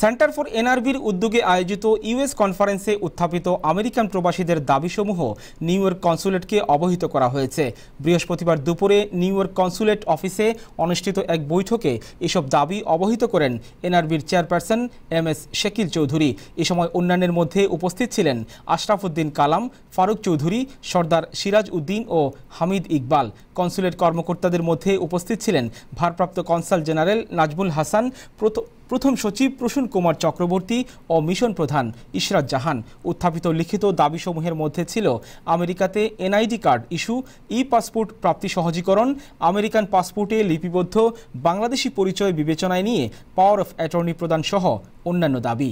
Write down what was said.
centre for এনআরবির উদ্যোগে আয়োজিত US কনফারেন্সে উত্থাপিত আমেরিকান প্রবাসীদের দাবিসমূহ নিউ ইয়র্ক কনসুলেটকে অবহিত করা হয়েছে বৃহস্পতিবার দুপুরে নিউ ইয়র্ক কনসুলেট অফিসে অনুষ্ঠিত এক বৈঠকে এসব দাবি অবহিত করেন এনআরবির chairperson M S Shakil Chowdhury এ সময় অন্যান্যের মধ্যে উপস্থিত ছিলেন আশরাফুদ্দিন কালাম ফারুক চৌধুরী সর্দার সিরাজ উদ্দিন ও হামিদ ইকবাল কনসুলেট কর্মকর্তাদের মধ্যে উপস্থিত ছিলেন ভারপ্রাপ্ত কনসাল জেনারেল নাজমুল হাসান প্রথম সচিব প্রসূন কুমার চক্রবর্তী ও মিশন প্রধান ইশরাত জাহান উত্থাপিত লিখিত দাবিসমূহের মধ্যে ছিল আমেরিকাতে NID card issue e passport প্রাপ্তি সহজীকরণ আমেরিকান পাসপোর্টে লিপিবদ্ধ বাংলাদেশি পরিচয় বিবেচনায় নিয়ে পাওয়ার অফ অ্যাটর্নি প্রদান সহ অন্যান্য দাবি